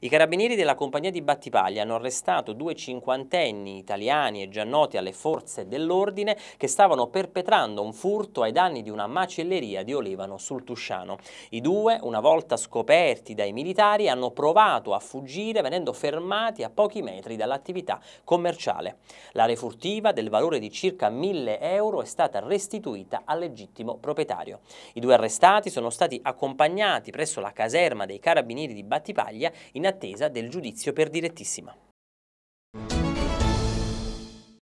I carabinieri della compagnia di Battipaglia hanno arrestato due cinquantenni italiani e già noti alle forze dell'ordine che stavano perpetrando un furto ai danni di una macelleria di Olevano sul Tusciano. I due, una volta scoperti dai militari, hanno provato a fuggire venendo fermati a pochi metri dall'attività commerciale. La refurtiva del valore di circa 1000 euro è stata restituita al legittimo proprietario. I due arrestati sono stati accompagnati presso la caserma dei carabinieri di Battipaglia in in attesa del giudizio per direttissima.